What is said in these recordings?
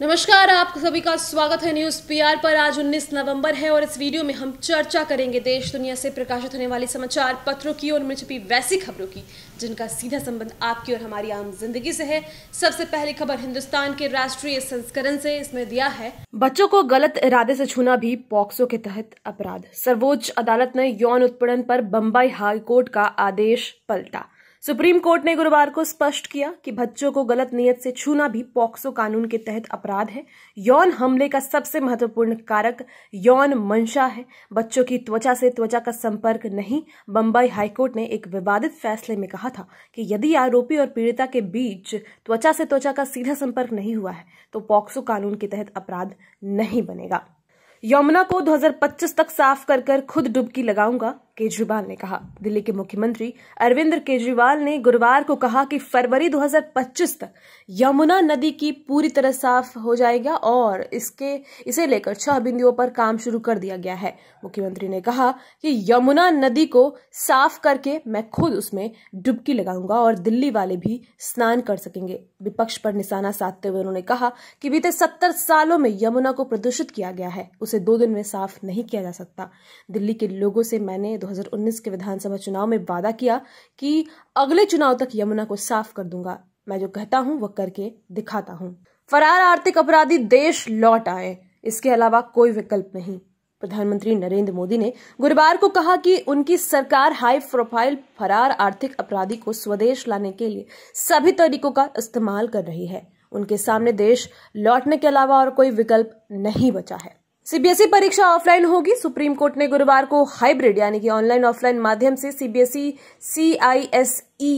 नमस्कार आप सभी का स्वागत है न्यूज पीआर पर आज 19 नवंबर है और इस वीडियो में हम चर्चा करेंगे देश दुनिया से प्रकाशित होने वाले समाचार पत्रों की और छिपी वैसी खबरों की जिनका सीधा संबंध आपकी और हमारी आम जिंदगी से है सबसे पहली खबर हिंदुस्तान के राष्ट्रीय संस्करण से इसमें दिया है बच्चों को गलत इरादे से छूना भी पॉक्सो के तहत अपराध सर्वोच्च अदालत ने यौन उत्पीड़न पर बम्बई हाईकोर्ट का आदेश पलटा सुप्रीम कोर्ट ने गुरुवार को स्पष्ट किया कि बच्चों को गलत नियत से छूना भी पॉक्सो कानून के तहत अपराध है यौन हमले का सबसे महत्वपूर्ण कारक यौन मंशा है बच्चों की त्वचा से त्वचा का संपर्क नहीं बम्बई हाईकोर्ट ने एक विवादित फैसले में कहा था कि यदि आरोपी और पीड़िता के बीच त्वचा से त्वचा का सीधा संपर्क नहीं हुआ है तो पॉक्सो कानून के तहत अपराध नहीं बनेगा यमुना को 2025 तक साफ कर कर खुद डुबकी लगाऊंगा केजरीवाल ने कहा दिल्ली के मुख्यमंत्री अरविंद केजरीवाल ने गुरुवार को कहा कि फरवरी 2025 तक यमुना नदी की पूरी तरह साफ हो जाएगा और इसके इसे लेकर छह बिंदुओं पर काम शुरू कर दिया गया है मुख्यमंत्री ने कहा कि यमुना नदी को साफ करके मैं खुद उसमें डुबकी लगाऊंगा और दिल्ली वाले भी स्नान कर सकेंगे विपक्ष पर निशाना साधते हुए उन्होंने कहा कि बीते सत्तर सालों में यमुना को प्रदूषित किया गया है उसे दो दिन में साफ नहीं किया जा सकता दिल्ली के लोगों से मैंने 2019 के विधानसभा चुनाव में वादा किया कि अगले चुनाव तक यमुना को साफ कर दूंगा मैं जो कहता हूँ वह करके दिखाता हूँ फरार आर्थिक अपराधी देश लौट आए इसके अलावा कोई विकल्प नहीं प्रधानमंत्री नरेंद्र मोदी ने गुरुवार को कहा कि उनकी सरकार हाई प्रोफाइल फरार आर्थिक अपराधी को स्वदेश लाने के लिए सभी तरीकों का इस्तेमाल कर रही है उनके सामने देश लौटने के अलावा और कोई विकल्प नहीं बचा है सीबीएसई परीक्षा ऑफलाइन होगी सुप्रीम कोर्ट ने गुरुवार को हाइब्रिड यानी कि ऑनलाइन ऑफलाइन माध्यम से सीबीएसई सीआईएसई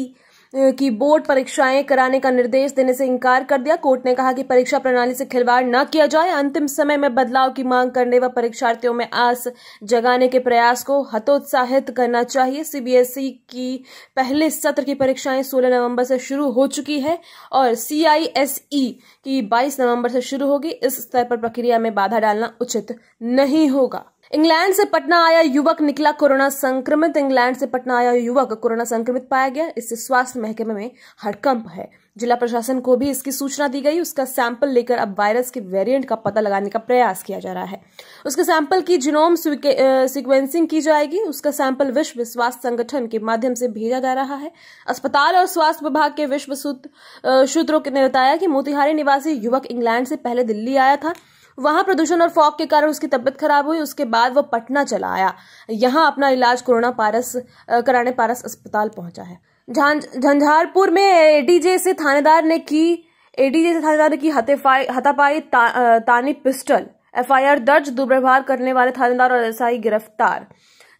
की बोर्ड परीक्षाएं कराने का निर्देश देने से इंकार कर दिया कोर्ट ने कहा कि परीक्षा प्रणाली से खिलवाड़ न किया जाए अंतिम समय में बदलाव की मांग करने व परीक्षार्थियों में आस जगाने के प्रयास को हतोत्साहित करना चाहिए सीबीएसई की पहले सत्र की परीक्षाएं 16 नवंबर से शुरू हो चुकी है और सीआईएसई की 22 नवंबर से शुरू होगी इस स्तर पर प्रक्रिया में बाधा डालना उचित नहीं होगा इंग्लैंड से पटना आया युवक निकला कोरोना संक्रमित इंग्लैंड से पटना आया युवक कोरोना संक्रमित पाया गया इससे स्वास्थ्य महकमे में हड़कंप है जिला प्रशासन को भी इसकी सूचना दी गई उसका सैंपल लेकर अब वायरस के वेरिएंट का पता लगाने का प्रयास किया जा रहा है उसके सैंपल की जिनोम सीक्वेंसिंग की जाएगी उसका सैंपल विश्व स्वास्थ्य संगठन के माध्यम से भेजा जा रहा है अस्पताल और स्वास्थ्य विभाग के विश्व सूत्रों ने बताया कि मोतिहारी निवासी युवक इंग्लैंड से पहले दिल्ली आया था वहां प्रदूषण और फॉग के कारण उसकी तबियत खराब हुई उसके बाद वो पटना चला आया यहाँ अपना इलाज कोरोना पारस कराने पारस अस्पताल पहुंचा है झंझारपुर में एडीजे से थानेदार ने की एडीजे से थानेदार ने की हतापाई ता, तानी पिस्टल एफआईआर दर्ज दुर्व्यवहार करने वाले थानेदार और एसआई गिरफ्तार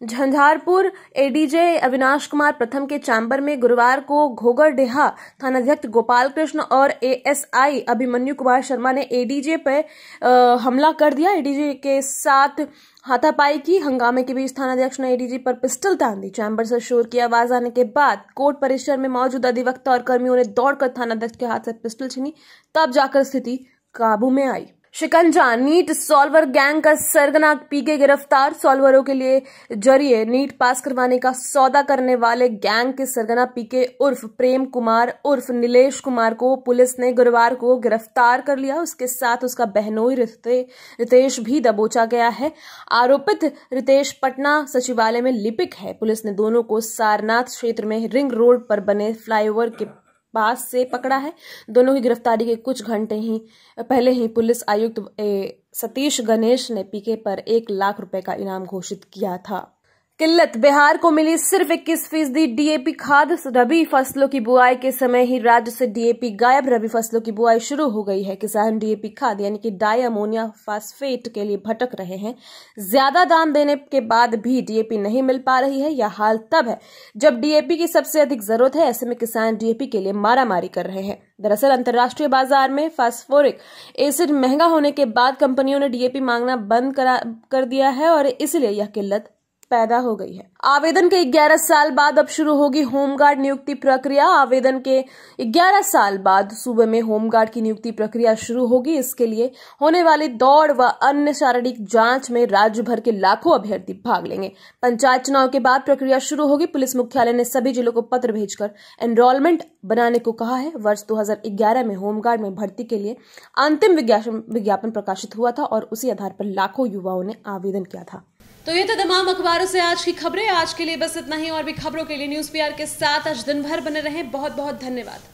झंझारपुर एडीजे अविनाश कुमार प्रथम के चैम्बर में गुरुवार को घोगरडेहा थानाध्यक्ष गोपाल कृष्ण और एएसआई अभिमन्यु कुमार शर्मा ने एडीजे पर हमला कर दिया एडीजे के साथ हाथापाई की हंगामे के बीच थानाध्यक्ष ने एडीजी पर पिस्टल तान दी चैम्बर से शोर की आवाज आने के बाद कोर्ट परिसर में मौजूद अधिवक्ता और कर्मियों ने दौड़कर थानाध्यक्ष के हाथ से पिस्टल छीनी तब जाकर स्थिति काबू में आई शिकंजा नीट सॉल्वर गैंग का सरगना पीके गिरफ्तार सॉल्वरों के लिए जरिए नीट पास करवाने का सौदा करने वाले गैंग के सरगना पीके उर्फ प्रेम कुमार उर्फ नीलेश कुमार को पुलिस ने गुरुवार को गिरफ्तार कर लिया उसके साथ उसका बहनोई रितेश भी दबोचा गया है आरोपित रितेश पटना सचिवालय में लिपिक है पुलिस ने दोनों को सारनाथ क्षेत्र में रिंग रोड पर बने फ्लाईओवर के पास से पकड़ा है दोनों की गिरफ्तारी के कुछ घंटे ही पहले ही पुलिस आयुक्त सतीश गणेश ने पीके पर एक लाख रुपए का इनाम घोषित किया था किल्लत बिहार को मिली सिर्फ इक्कीस फीसदी डीएपी खाद रबी फसलों की बुआई के समय ही राज्य से डीएपी गायब रबी फसलों की बुआई शुरू हो गई है किसान डीएपी खाद यानी कि डाई अमोनिया फास्फेट के लिए भटक रहे हैं ज्यादा दाम देने के बाद भी डीएपी नहीं मिल पा रही है यह हाल तब है जब डीएपी की सबसे अधिक जरूरत है ऐसे में किसान डीएपी के लिए मारामारी कर रहे हैं दरअसल अंतर्राष्ट्रीय बाजार में फास्फोरिक एसिड महंगा होने के बाद कंपनियों ने डीएपी मांगना बंद करा कर दिया है और इसलिए यह किल्लत पैदा हो गई है आवेदन के 11 साल बाद अब शुरू होगी होमगार्ड नियुक्ति प्रक्रिया आवेदन के 11 साल बाद सूबे में होमगार्ड की नियुक्ति प्रक्रिया शुरू होगी इसके लिए होने वाली दौड़ व अन्य शारीरिक जांच में राज्य भर के लाखों अभ्यर्थी भाग लेंगे पंचायत चुनाव के बाद प्रक्रिया शुरू होगी पुलिस मुख्यालय ने सभी जिलों को पत्र भेजकर एनरोलमेंट बनाने को कहा है वर्ष 2011 में होमगार्ड में भर्ती के लिए अंतिम विज्ञापन प्रकाशित हुआ था और उसी आधार पर लाखों युवाओं ने आवेदन किया था तो ये तो तमाम अखबारों से आज की खबरें आज के लिए बस इतना ही और भी खबरों के लिए न्यूज पी के साथ आज दिन भर बने रहे बहुत बहुत धन्यवाद